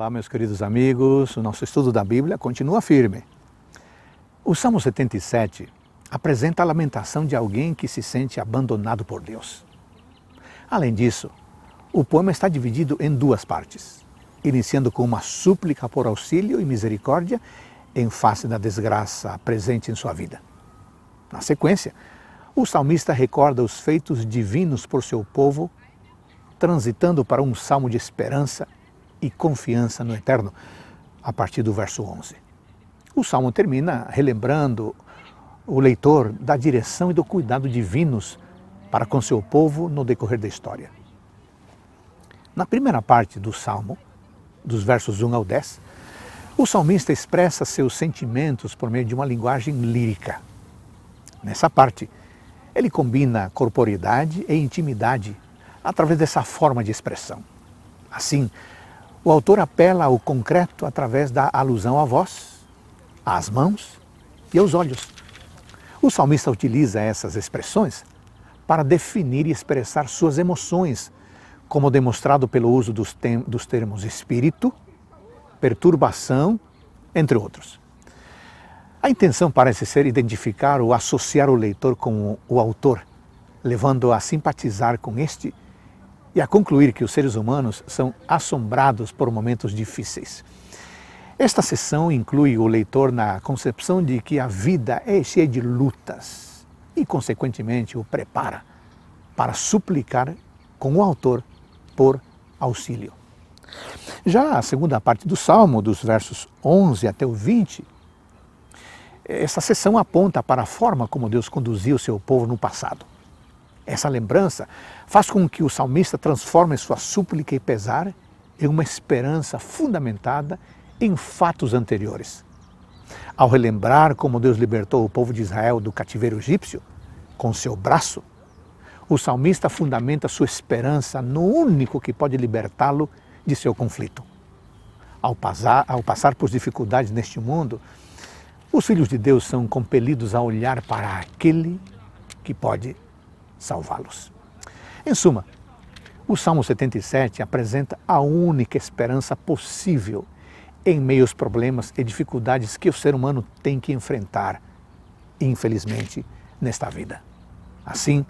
Olá, meus queridos amigos, o nosso estudo da Bíblia continua firme. O Salmo 77 apresenta a lamentação de alguém que se sente abandonado por Deus. Além disso, o poema está dividido em duas partes, iniciando com uma súplica por auxílio e misericórdia em face da desgraça presente em sua vida. Na sequência, o salmista recorda os feitos divinos por seu povo, transitando para um salmo de esperança e confiança no Eterno, a partir do verso 11. O salmo termina relembrando o leitor da direção e do cuidado divinos para com seu povo no decorrer da história. Na primeira parte do salmo, dos versos 1 ao 10, o salmista expressa seus sentimentos por meio de uma linguagem lírica. Nessa parte, ele combina corporidade e intimidade através dessa forma de expressão. Assim, o autor apela ao concreto através da alusão à voz, às mãos e aos olhos. O salmista utiliza essas expressões para definir e expressar suas emoções, como demonstrado pelo uso dos, dos termos espírito, perturbação, entre outros. A intenção parece ser identificar ou associar o leitor com o autor, levando-o a simpatizar com este e a concluir que os seres humanos são assombrados por momentos difíceis. Esta sessão inclui o leitor na concepção de que a vida é cheia de lutas e, consequentemente, o prepara para suplicar com o autor por auxílio. Já a segunda parte do Salmo, dos versos 11 até o 20, essa sessão aponta para a forma como Deus conduziu o seu povo no passado. Essa lembrança faz com que o salmista transforme sua súplica e pesar em uma esperança fundamentada em fatos anteriores. Ao relembrar como Deus libertou o povo de Israel do cativeiro egípcio com seu braço, o salmista fundamenta sua esperança no único que pode libertá-lo de seu conflito. Ao passar, ao passar por dificuldades neste mundo, os filhos de Deus são compelidos a olhar para aquele que pode salvá-los. Em suma, o Salmo 77 apresenta a única esperança possível em meio aos problemas e dificuldades que o ser humano tem que enfrentar, infelizmente, nesta vida. Assim,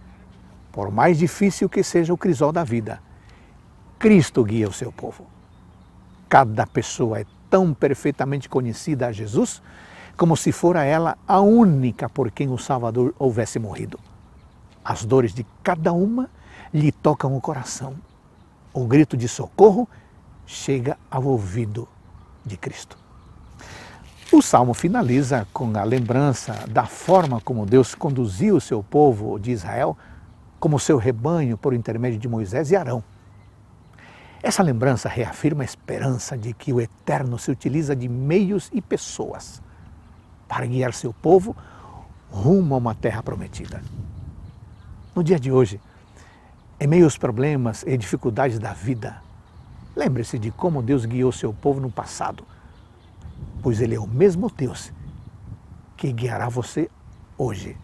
por mais difícil que seja o crisol da vida, Cristo guia o seu povo. Cada pessoa é tão perfeitamente conhecida a Jesus como se fora ela a única por quem o Salvador houvesse morrido. As dores de cada uma lhe tocam o coração. O grito de socorro chega ao ouvido de Cristo. O salmo finaliza com a lembrança da forma como Deus conduziu o seu povo de Israel como seu rebanho por intermédio de Moisés e Arão. Essa lembrança reafirma a esperança de que o Eterno se utiliza de meios e pessoas para guiar seu povo rumo a uma terra prometida. No dia de hoje, em meio aos problemas e dificuldades da vida, lembre-se de como Deus guiou seu povo no passado, pois Ele é o mesmo Deus que guiará você hoje.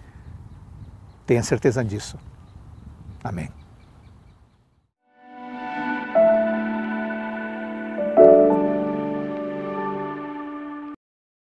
Tenha certeza disso. Amém.